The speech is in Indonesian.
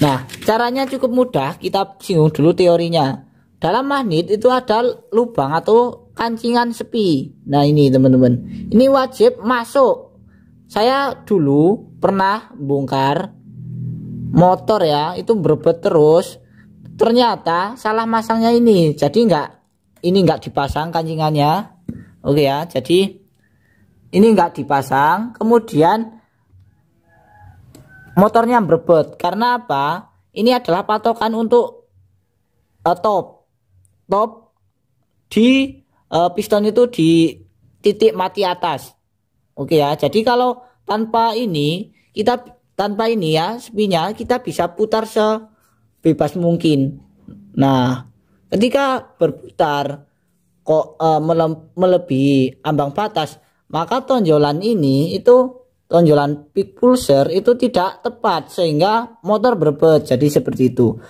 Nah, caranya cukup mudah. Kita singgung dulu teorinya. Dalam magnet itu ada lubang atau kancingan sepi. Nah, ini teman-teman. Ini wajib masuk. Saya dulu pernah bongkar motor ya, itu berbet terus. Ternyata salah masangnya ini. Jadi enggak ini enggak dipasang kancingannya. Oke ya. Jadi ini enggak dipasang. Kemudian motornya berbet karena apa ini adalah patokan untuk uh, top top di uh, piston itu di titik mati atas oke ya jadi kalau tanpa ini kita tanpa ini ya sebenarnya kita bisa putar sebebas mungkin nah ketika berputar kok uh, melebihi ambang batas maka tonjolan ini itu tonjolan pick pulser itu tidak tepat sehingga motor berbet jadi seperti itu